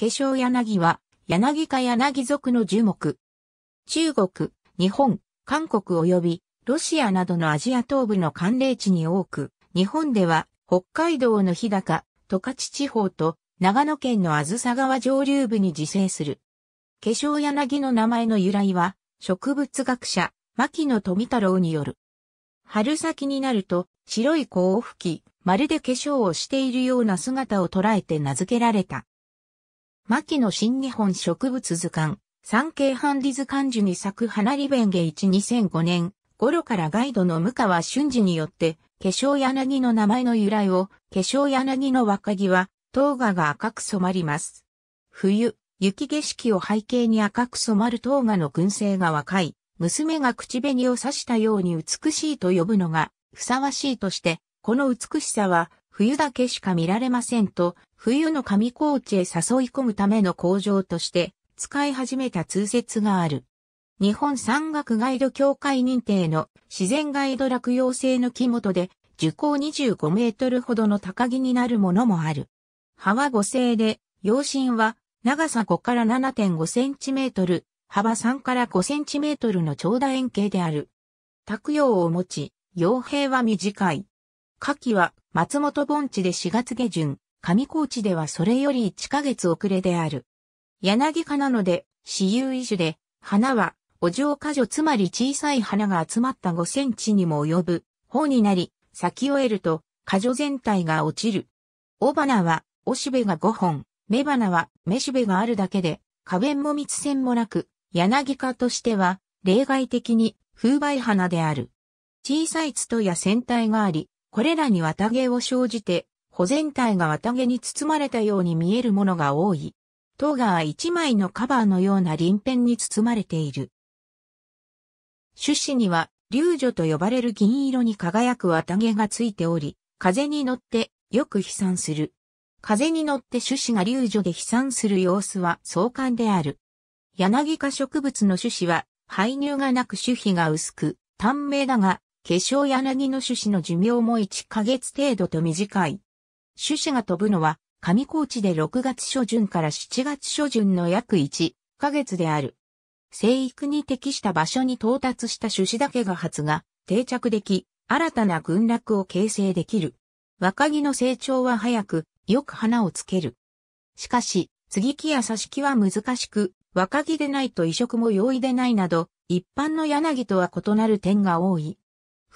化粧柳は、柳か柳属の樹木。中国、日本、韓国及び、ロシアなどのアジア東部の寒冷地に多く、日本では、北海道の日高、十勝地方と、長野県のあずさ川上流部に自生する。化粧柳の名前の由来は、植物学者、牧野富太郎による。春先になると、白い子を吹き、まるで化粧をしているような姿を捉えて名付けられた。牧野新日本植物図鑑、産経ハンディ図鑑樹に咲く花リベンゲ1 2005年頃からガイドの向川俊二によって、化粧柳の名前の由来を、化粧柳の若木は、糖画が赤く染まります。冬、雪景色を背景に赤く染まる糖画の群生が若い、娘が口紅を刺したように美しいと呼ぶのが、ふさわしいとして、この美しさは、冬だけしか見られませんと、冬の上高地へ誘い込むための工場として使い始めた通説がある。日本山岳ガイド協会認定の自然ガイド落葉性の木元で、樹高25メートルほどの高木になるものもある。葉は五星で、葉身は長さ5から7.5センチメートル、幅3から5センチメートルの長打円形である。卓葉を持ち、葉平は短い。夏季は松本盆地で4月下旬、上高地ではそれより1ヶ月遅れである。柳花なので、私有異種で、花は、お嬢果女つまり小さい花が集まった5センチにも及ぶ、方になり、咲き終えると、果女全体が落ちる。尾花は、おしべが5本、雌花は、雌しべがあるだけで、花弁も蜜腺もなく、柳花としては、例外的に、風媒花である。小さいツトや船体があり、これらに綿毛を生じて、穂全体が綿毛に包まれたように見えるものが多い。塔が一枚のカバーのような鱗片に包まれている。種子には、竜女と呼ばれる銀色に輝く綿毛がついており、風に乗ってよく飛散する。風に乗って種子が龍女で飛散する様子は壮観である。柳化植物の種子は、排乳がなく種皮が薄く、短命だが、化粧柳の種子の寿命も1ヶ月程度と短い。種子が飛ぶのは、上高地で6月初旬から7月初旬の約1ヶ月である。生育に適した場所に到達した種子だけが発芽、定着でき、新たな群落を形成できる。若木の成長は早く、よく花をつける。しかし、継ぎ木や挿し木は難しく、若木でないと移植も容易でないなど、一般の柳とは異なる点が多い。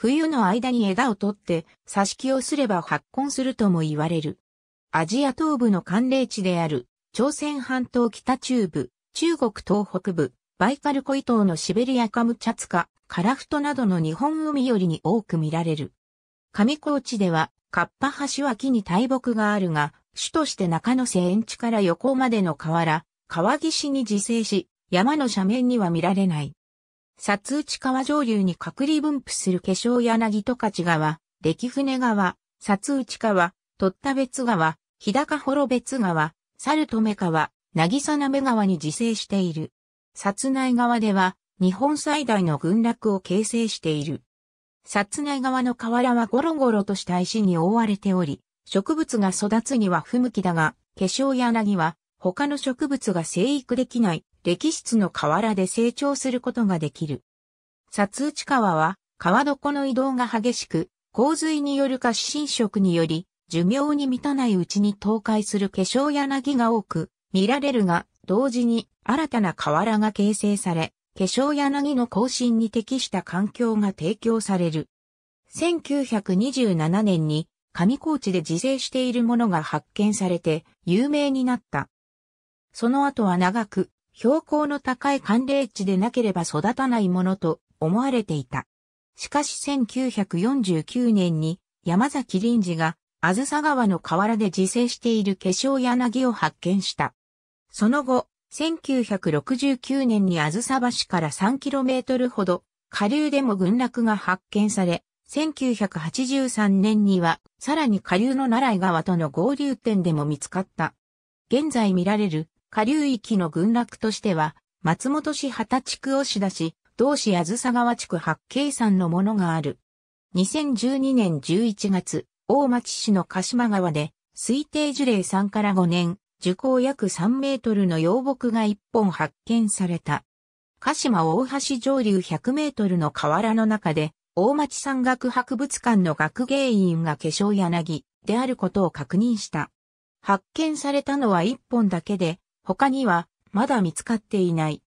冬の間に枝を取って挿し木をすれば発根するとも言われる。アジア東部の寒冷地である朝鮮半島北中部、中国東北部、バイカル湖以東のシベリアカムチャツカ、カラフトなどの日本海よりに多く見られる。上高地では、カッパ橋脇に大木があるが、主として中野瀬園地から横までの河原、川岸に自生し、山の斜面には見られない。札内川上流に隔離分布する化粧柳十勝川、歴船川、札内川、鳥田別川、日高幌別川、猿留川、渚鍋川に自生している。札内川では、日本最大の群落を形成している。札内川の河原はゴロゴロとした石に覆われており、植物が育つには不向きだが、化粧柳は他の植物が生育できない歴史の河原で成長することができる。佐通地川は川床の移動が激しく、洪水による過浸食により、寿命に満たないうちに倒壊する化粧柳が多く見られるが、同時に新たな河原が形成され、化粧柳の更新に適した環境が提供される。1927年に上高地で自生しているものが発見されて有名になった。その後は長く標高の高い寒冷地でなければ育たないものと思われていた。しかし1949年に山崎林次があずさ川の河原で自生している化粧柳を発見した。その後、1969年にあずさ橋から 3km ほど下流でも群落が発見され、1983年にはさらに下流の奈良井川との合流点でも見つかった。現在見られる下流域の群落としては、松本市畑地区押田市、同市あずさ川地区八景山のものがある。2012年11月、大町市の鹿島川で、推定樹齢3から5年、樹高約3メートルの幼木が1本発見された。鹿島大橋上流100メートルの河原の中で、大町山岳博物館の学芸員が化粧柳であることを確認した。発見されたのは1本だけで、他にはまだ見つかっていない。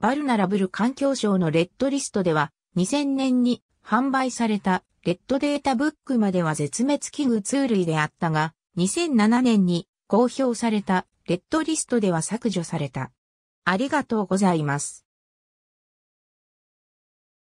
バルナラブル環境省のレッドリストでは2000年に販売されたレッドデータブックまでは絶滅危惧ツー類であったが2007年に公表されたレッドリストでは削除された。ありがとうございます。